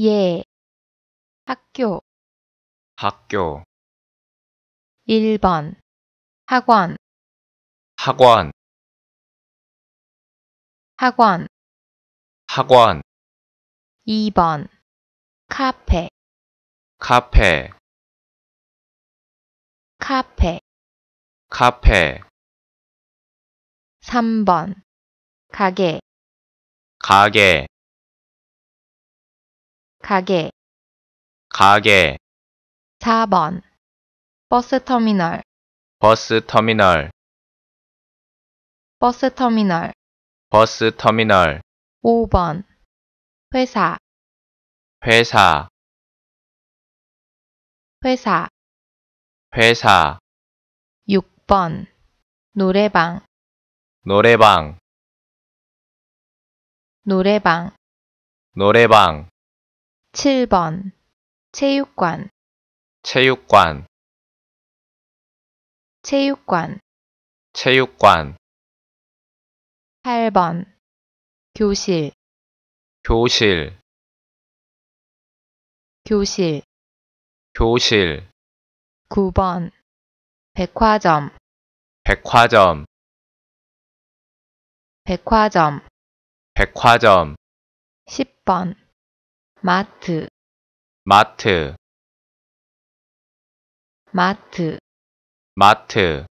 예 학교 학교 1번 학원 학원 학원 학원 2번 카페 카페 카페 카페 3번 가게 가게 가게 가게 4번 버스 터미널 버스 터미널 버스 터미널 버스 터미널 5번 회사 회사 회사 회사 6번 노래방 노래방 노래방 노래방 7번 체육관 체육관 체육관 체육관 8번 교실 교실 교실 교실 9번 백화점 백화점 백화점 백화점 10번 마트 마트 마트 마트